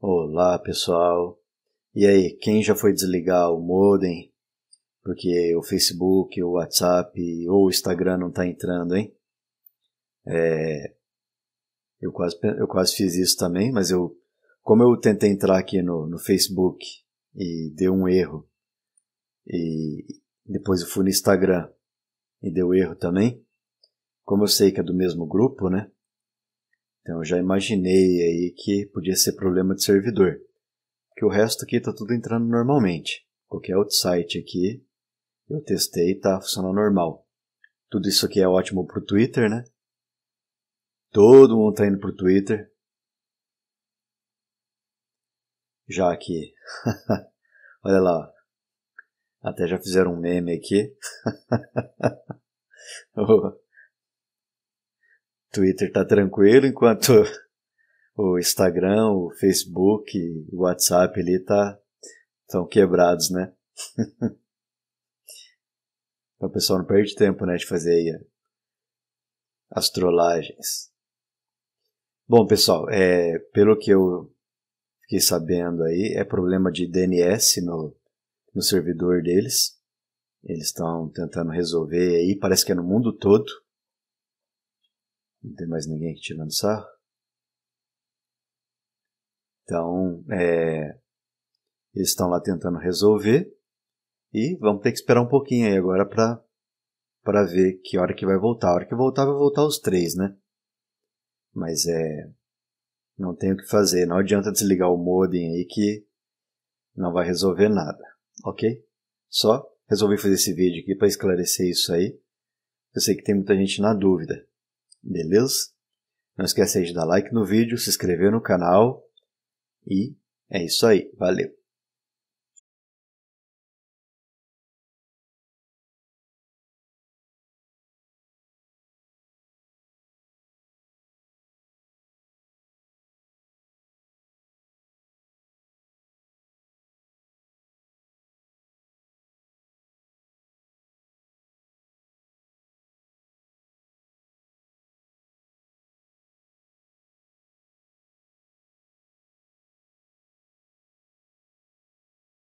Olá pessoal, e aí quem já foi desligar o modem porque o Facebook, o WhatsApp ou o Instagram não está entrando, hein? É, eu, quase, eu quase fiz isso também, mas eu, como eu tentei entrar aqui no, no Facebook e deu um erro, e depois eu fui no Instagram e deu erro também, como eu sei que é do mesmo grupo, né? Então já imaginei aí que podia ser problema de servidor, que o resto aqui está tudo entrando normalmente. Qualquer outro site aqui eu testei está funcionando normal. Tudo isso aqui é ótimo para o Twitter, né? Todo mundo está indo para o Twitter. Já aqui. Olha lá. Até já fizeram um meme aqui. Twitter tá tranquilo, enquanto o Instagram, o Facebook, o WhatsApp ali tá tão quebrados, né? então, pessoal, não perde tempo, né, de fazer aí as trollagens. Bom, pessoal, é, pelo que eu fiquei sabendo aí, é problema de DNS no, no servidor deles. Eles estão tentando resolver aí, parece que é no mundo todo. Não tem mais ninguém aqui tirando sarro. Então, é, eles estão lá tentando resolver e vamos ter que esperar um pouquinho aí agora para para ver que hora que vai voltar. A hora que voltar, vai voltar os três, né? Mas é. Não tem o que fazer. Não adianta desligar o modem aí que não vai resolver nada, ok? Só resolvi fazer esse vídeo aqui para esclarecer isso aí. Eu sei que tem muita gente na dúvida beleza? Não esquece de dar like no vídeo, se inscrever no canal e é isso aí, valeu!